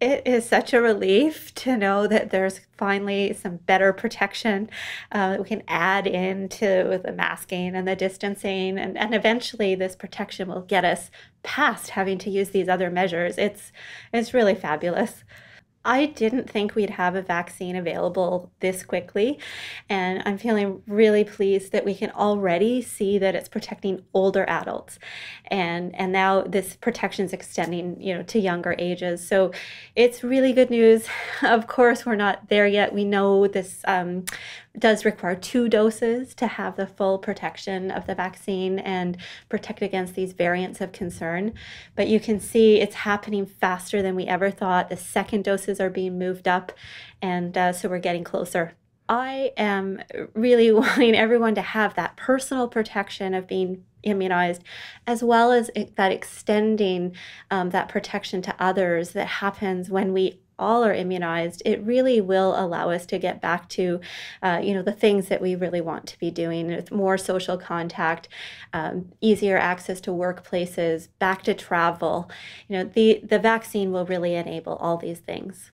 it is such a relief to know that there's finally some better protection uh, that we can add into the masking and the distancing. And, and eventually, this protection will get us past having to use these other measures. It's, it's really fabulous. I didn't think we'd have a vaccine available this quickly. And I'm feeling really pleased that we can already see that it's protecting older adults. And, and now this protection is extending, you know, to younger ages. So it's really good news. of course, we're not there yet. We know this um, does require two doses to have the full protection of the vaccine and protect against these variants of concern. But you can see it's happening faster than we ever thought. The second doses are being moved up, and uh, so we're getting closer. I am really wanting everyone to have that personal protection of being immunized, as well as that extending um, that protection to others that happens when we all are immunized, it really will allow us to get back to, uh, you know, the things that we really want to be doing with more social contact, um, easier access to workplaces, back to travel. You know, the, the vaccine will really enable all these things.